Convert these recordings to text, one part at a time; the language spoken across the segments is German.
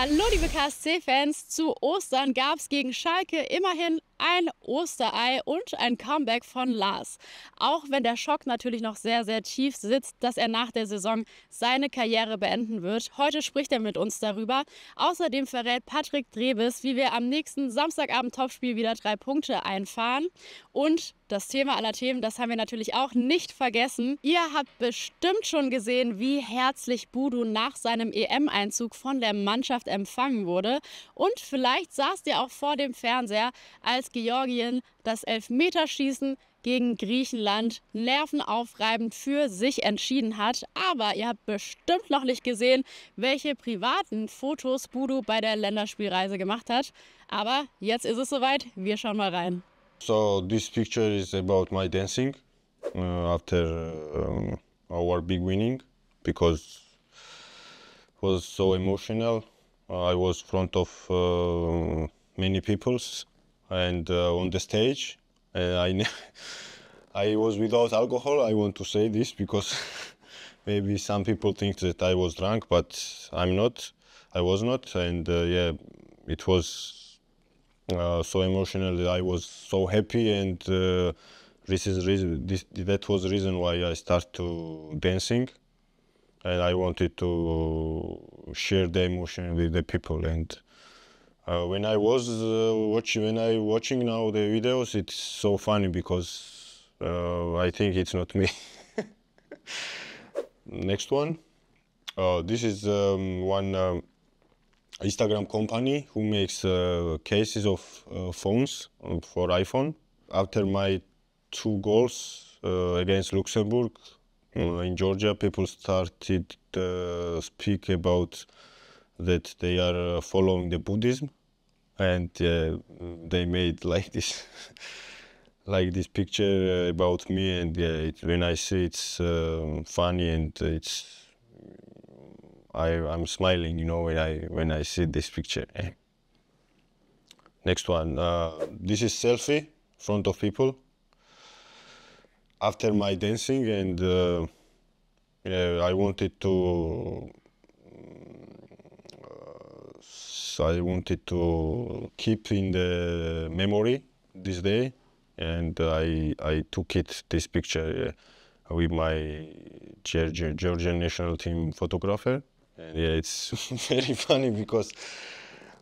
Hallo liebe KSC-Fans, zu Ostern gab es gegen Schalke immerhin ein Osterei und ein Comeback von Lars. Auch wenn der Schock natürlich noch sehr, sehr tief sitzt, dass er nach der Saison seine Karriere beenden wird. Heute spricht er mit uns darüber. Außerdem verrät Patrick Drebes, wie wir am nächsten Samstagabend Topspiel wieder drei Punkte einfahren. Und das Thema aller Themen, das haben wir natürlich auch nicht vergessen. Ihr habt bestimmt schon gesehen, wie herzlich Budu nach seinem EM-Einzug von der Mannschaft empfangen wurde. Und vielleicht saßt ihr auch vor dem Fernseher, als dass Georgien das Elfmeterschießen gegen Griechenland nervenaufreibend für sich entschieden hat. Aber ihr habt bestimmt noch nicht gesehen, welche privaten Fotos Budu bei der Länderspielreise gemacht hat. Aber jetzt ist es soweit. Wir schauen mal rein. So, this picture is about my dancing uh, after um, uh, our big winning because it was so emotional. I was front of uh, many peoples. and uh, on the stage, I I was without alcohol. I want to say this because maybe some people think that I was drunk, but I'm not. I was not, and uh, yeah, it was uh, so emotional. I was so happy, and uh, this is reason. This, that was the reason why I started to dancing, and I wanted to share the emotion with the people and. Uh, when I was uh, watching, when I watching now the videos, it's so funny because uh, I think it's not me. Next one. Uh, this is um, one um, Instagram company who makes uh, cases of uh, phones for iPhone. After my two goals against Luxembourg in Georgia, people started speak about that they are following the Buddhism and uh, they made like this like this picture about me and it, when i see it's um, funny and it's i i'm smiling you know when i when i see this picture next one uh, this is selfie front of people after my dancing and uh, yeah, i wanted to I wanted to keep in the memory this day, and I I took it this picture uh, with my Georgian, Georgian national team photographer, and yeah, it's very funny because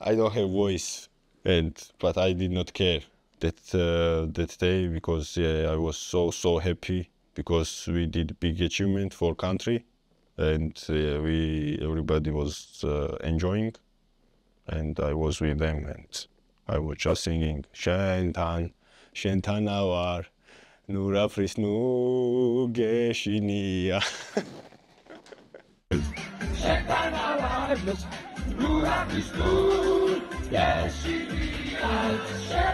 I don't have voice, and but I did not care that uh, that day because yeah, I was so so happy because we did big achievement for country and uh, we everybody was uh, enjoying and I was with them and I was just singing Shentan, Shentanawar, Nura Frisnu Geshinia. Nura Frisnu Geshinia.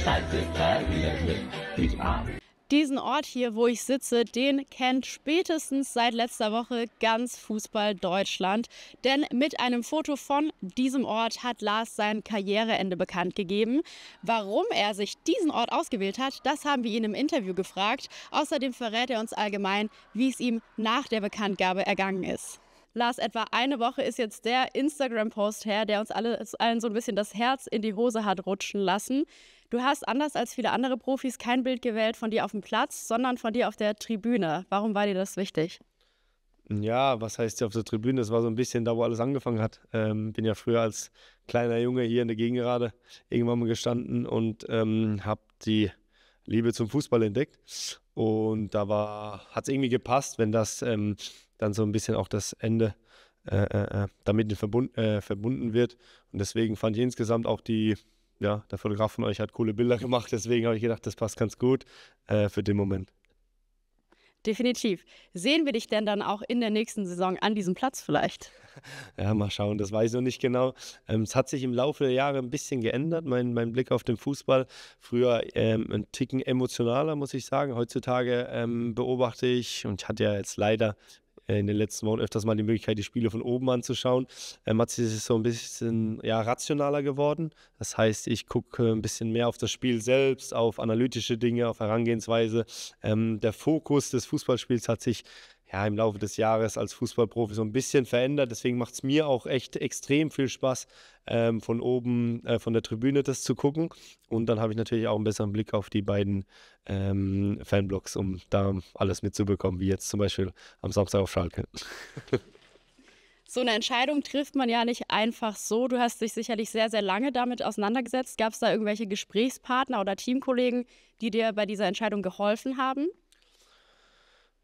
Scheiße, da wieder mit, mit Arm. Diesen Ort hier, wo ich sitze, den kennt spätestens seit letzter Woche ganz Fußball Deutschland. Denn mit einem Foto von diesem Ort hat Lars sein Karriereende bekannt gegeben. Warum er sich diesen Ort ausgewählt hat, das haben wir ihn im Interview gefragt. Außerdem verrät er uns allgemein, wie es ihm nach der Bekanntgabe ergangen ist. Lars, etwa eine Woche ist jetzt der Instagram-Post her, der uns alle, allen so ein bisschen das Herz in die Hose hat rutschen lassen. Du hast anders als viele andere Profis kein Bild gewählt von dir auf dem Platz, sondern von dir auf der Tribüne. Warum war dir das wichtig? Ja, was heißt ja auf der Tribüne? Das war so ein bisschen da, wo alles angefangen hat. Ähm, bin ja früher als kleiner Junge hier in der Gegend gerade irgendwann mal gestanden und ähm, habe die Liebe zum Fußball entdeckt. Und da hat es irgendwie gepasst, wenn das ähm, dann so ein bisschen auch das Ende äh, äh, äh damit verbund, äh, verbunden wird. Und deswegen fand ich insgesamt auch die ja, der Fotograf von euch hat coole Bilder gemacht, deswegen habe ich gedacht, das passt ganz gut äh, für den Moment. Definitiv. Sehen wir dich denn dann auch in der nächsten Saison an diesem Platz vielleicht? Ja, mal schauen, das weiß ich noch nicht genau. Ähm, es hat sich im Laufe der Jahre ein bisschen geändert, mein, mein Blick auf den Fußball. Früher ähm, ein Ticken emotionaler, muss ich sagen. Heutzutage ähm, beobachte ich, und ich hatte ja jetzt leider äh, in den letzten Wochen öfters mal die Möglichkeit, die Spiele von oben anzuschauen. Ähm, hat sich so ein bisschen mhm. ja, rationaler geworden. Das heißt, ich gucke ein bisschen mehr auf das Spiel selbst, auf analytische Dinge, auf Herangehensweise. Ähm, der Fokus des Fußballspiels hat sich ja, im Laufe des Jahres als Fußballprofi so ein bisschen verändert. Deswegen macht es mir auch echt extrem viel Spaß, ähm, von oben, äh, von der Tribüne das zu gucken. Und dann habe ich natürlich auch einen besseren Blick auf die beiden ähm, Fanblocks, um da alles mitzubekommen, wie jetzt zum Beispiel am Samstag auf Schalke. So eine Entscheidung trifft man ja nicht einfach so. Du hast dich sicherlich sehr, sehr lange damit auseinandergesetzt. Gab es da irgendwelche Gesprächspartner oder Teamkollegen, die dir bei dieser Entscheidung geholfen haben?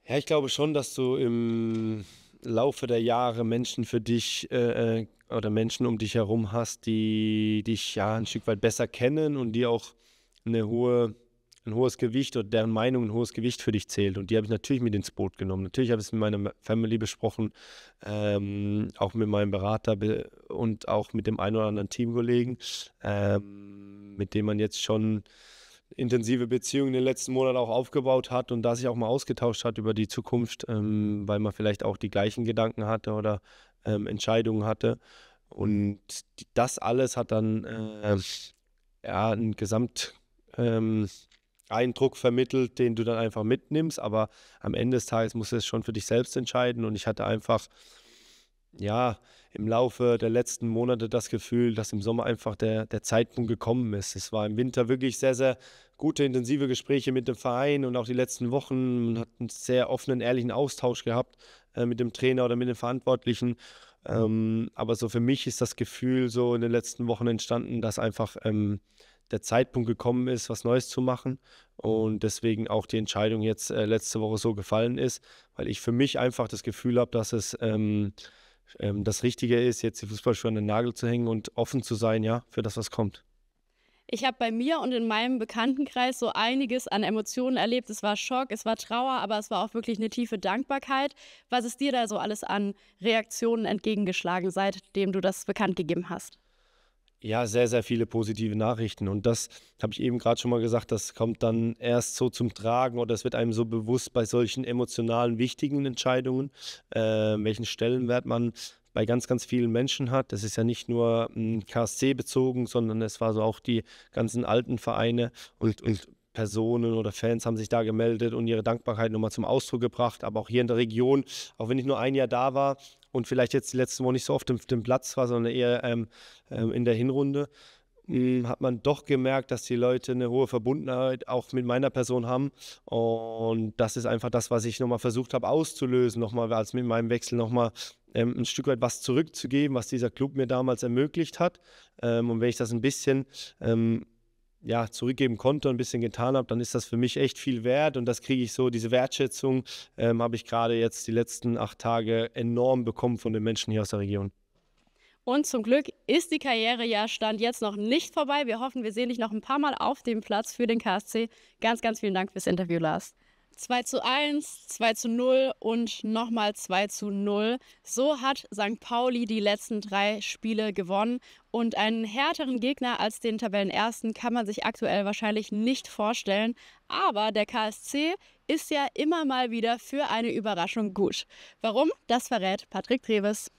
Ja, ich glaube schon, dass du im Laufe der Jahre Menschen für dich äh, äh, oder Menschen um dich herum hast, die dich ja ein Stück weit besser kennen und die auch eine hohe, ein hohes Gewicht oder deren Meinung ein hohes Gewicht für dich zählt. Und die habe ich natürlich mit ins Boot genommen. Natürlich habe ich es mit meiner Family besprochen, ähm, auch mit meinem Berater und auch mit dem einen oder anderen Teamkollegen, ähm, mit dem man jetzt schon intensive Beziehung in den letzten Monaten auch aufgebaut hat und da sich auch mal ausgetauscht hat über die Zukunft, ähm, weil man vielleicht auch die gleichen Gedanken hatte oder ähm, Entscheidungen hatte. Und das alles hat dann äh, ja, einen Gesamteindruck ähm, vermittelt, den du dann einfach mitnimmst. Aber am Ende des Tages musst du es schon für dich selbst entscheiden. Und ich hatte einfach, ja, im Laufe der letzten Monate das Gefühl, dass im Sommer einfach der, der Zeitpunkt gekommen ist. Es war im Winter wirklich sehr, sehr gute, intensive Gespräche mit dem Verein und auch die letzten Wochen. Man hat einen sehr offenen, ehrlichen Austausch gehabt äh, mit dem Trainer oder mit den Verantwortlichen. Mhm. Ähm, aber so für mich ist das Gefühl so in den letzten Wochen entstanden, dass einfach ähm, der Zeitpunkt gekommen ist, was Neues zu machen. Mhm. Und deswegen auch die Entscheidung jetzt äh, letzte Woche so gefallen ist, weil ich für mich einfach das Gefühl habe, dass es ähm, ähm, das Richtige ist, jetzt die Fußballschuhe an den Nagel zu hängen und offen zu sein, ja, für das, was kommt. Ich habe bei mir und in meinem Bekanntenkreis so einiges an Emotionen erlebt. Es war Schock, es war Trauer, aber es war auch wirklich eine tiefe Dankbarkeit. Was ist dir da so alles an Reaktionen entgegengeschlagen, seitdem du das bekannt gegeben hast? Ja, sehr, sehr viele positive Nachrichten. Und das habe ich eben gerade schon mal gesagt, das kommt dann erst so zum Tragen oder es wird einem so bewusst bei solchen emotionalen, wichtigen Entscheidungen, äh, welchen Stellenwert man bei ganz, ganz vielen Menschen hat. Das ist ja nicht nur hm, KSC bezogen, sondern es war so auch die ganzen alten Vereine und, und Personen oder Fans haben sich da gemeldet und ihre Dankbarkeit nochmal zum Ausdruck gebracht. Aber auch hier in der Region, auch wenn ich nur ein Jahr da war und vielleicht jetzt die letzten Wochen nicht so oft auf dem Platz war, sondern eher ähm, ähm, in der Hinrunde, mh, hm, hat man doch gemerkt, dass die Leute eine hohe Verbundenheit auch mit meiner Person haben. Und das ist einfach das, was ich nochmal versucht habe auszulösen, nochmal als mit meinem Wechsel nochmal ähm, ein Stück weit was zurückzugeben, was dieser Club mir damals ermöglicht hat. Ähm, und wenn ich das ein bisschen ähm, ja, zurückgeben konnte, ein bisschen getan habe, dann ist das für mich echt viel wert und das kriege ich so, diese Wertschätzung ähm, habe ich gerade jetzt die letzten acht Tage enorm bekommen von den Menschen hier aus der Region. Und zum Glück ist die Karriere ja Stand jetzt noch nicht vorbei. Wir hoffen, wir sehen dich noch ein paar Mal auf dem Platz für den KSC. Ganz, ganz vielen Dank fürs Interview, Lars. 2 zu 1, 2 zu 0 und nochmal 2 zu 0. So hat St. Pauli die letzten drei Spiele gewonnen und einen härteren Gegner als den Tabellenersten kann man sich aktuell wahrscheinlich nicht vorstellen. Aber der KSC ist ja immer mal wieder für eine Überraschung gut. Warum? Das verrät Patrick Treves.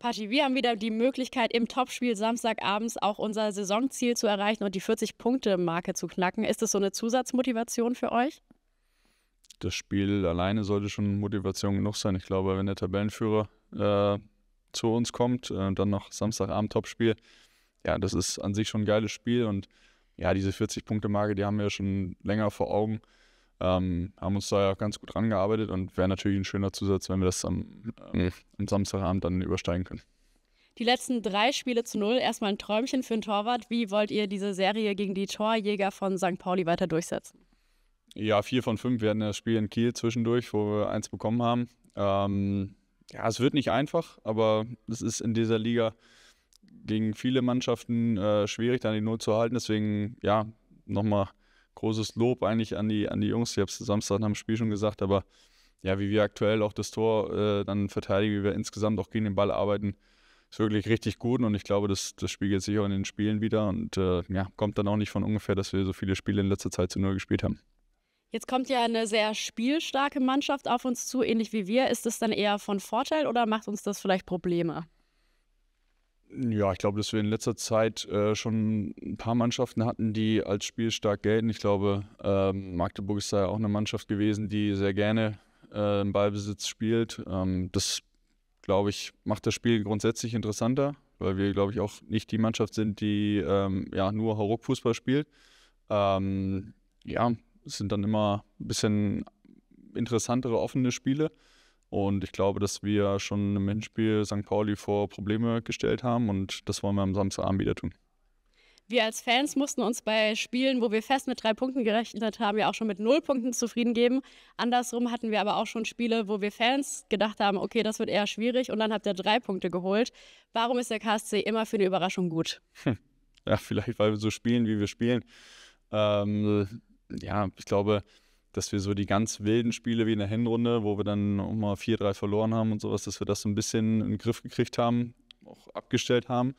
Patti, wir haben wieder die Möglichkeit, im Topspiel Samstagabends auch unser Saisonziel zu erreichen und die 40-Punkte-Marke zu knacken. Ist das so eine Zusatzmotivation für euch? das Spiel alleine sollte schon Motivation genug sein. Ich glaube, wenn der Tabellenführer äh, zu uns kommt äh, dann noch Samstagabend Topspiel, ja, das ist an sich schon ein geiles Spiel und ja, diese 40-Punkte-Marke, die haben wir ja schon länger vor Augen. Ähm, haben uns da ja ganz gut rangearbeitet und wäre natürlich ein schöner Zusatz, wenn wir das am, ähm, am Samstagabend dann übersteigen können. Die letzten drei Spiele zu null, erstmal ein Träumchen für den Torwart. Wie wollt ihr diese Serie gegen die Torjäger von St. Pauli weiter durchsetzen? ja, vier von fünf. Wir hatten das Spiel in Kiel zwischendurch, wo wir eins bekommen haben. Ähm, ja, es wird nicht einfach, aber es ist in dieser Liga gegen viele Mannschaften äh, schwierig, dann die Null zu halten. Deswegen, ja, nochmal großes Lob eigentlich an die, an die Jungs. Ich habe es Samstag nach dem Spiel schon gesagt, aber ja, wie wir aktuell auch das Tor äh, dann verteidigen, wie wir insgesamt auch gegen den Ball arbeiten, ist wirklich richtig gut und ich glaube, das, das spiegelt sich auch in den Spielen wieder und äh, ja, kommt dann auch nicht von ungefähr, dass wir so viele Spiele in letzter Zeit zu Null gespielt haben. Jetzt kommt ja eine sehr spielstarke Mannschaft auf uns zu, ähnlich wie wir. Ist das dann eher von Vorteil oder macht uns das vielleicht Probleme? Ja, ich glaube, dass wir in letzter Zeit äh, schon ein paar Mannschaften hatten, die als spielstark gelten. Ich glaube, ähm, Magdeburg ist da ja auch eine Mannschaft gewesen, die sehr gerne äh, im Ballbesitz spielt. Ähm, das, glaube ich, macht das Spiel grundsätzlich interessanter, weil wir, glaube ich, auch nicht die Mannschaft sind, die ähm, ja, nur Hauruck-Fußball spielt. Ähm, ja, es sind dann immer ein bisschen interessantere, offene Spiele. Und ich glaube, dass wir schon im Hinspiel St. Pauli vor Probleme gestellt haben und das wollen wir am Samstagabend wieder tun. Wir als Fans mussten uns bei Spielen, wo wir fest mit drei Punkten gerechnet haben, ja auch schon mit null Punkten zufrieden geben. Andersrum hatten wir aber auch schon Spiele, wo wir Fans gedacht haben, okay, das wird eher schwierig und dann habt ihr drei Punkte geholt. Warum ist der KSC immer für eine Überraschung gut? Hm. Ja, vielleicht, weil wir so spielen, wie wir spielen. Ähm, ja, ich glaube, dass wir so die ganz wilden Spiele wie in der Hinrunde, wo wir dann mal 4-3 verloren haben und sowas, dass wir das so ein bisschen in den Griff gekriegt haben, auch abgestellt haben.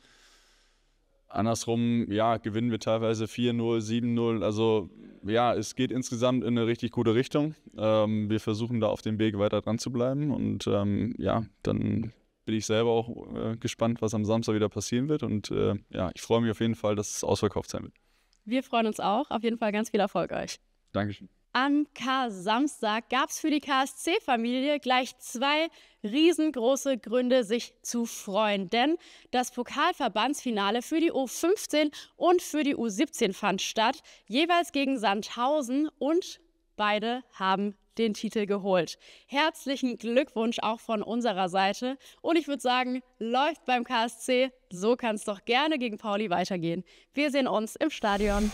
Andersrum, ja, gewinnen wir teilweise 4-0, 7-0. Also ja, es geht insgesamt in eine richtig gute Richtung. Ähm, wir versuchen da auf dem Weg weiter dran zu bleiben. Und ähm, ja, dann bin ich selber auch äh, gespannt, was am Samstag wieder passieren wird. Und äh, ja, ich freue mich auf jeden Fall, dass es ausverkauft sein wird. Wir freuen uns auch. Auf jeden Fall ganz viel Erfolg euch. Dankeschön. Am k samstag gab es für die KSC-Familie gleich zwei riesengroße Gründe, sich zu freuen. Denn das Pokalverbandsfinale für die U15 und für die U17 fand statt, jeweils gegen Sandhausen und Beide haben den Titel geholt. Herzlichen Glückwunsch auch von unserer Seite. Und ich würde sagen, läuft beim KSC. So kann es doch gerne gegen Pauli weitergehen. Wir sehen uns im Stadion.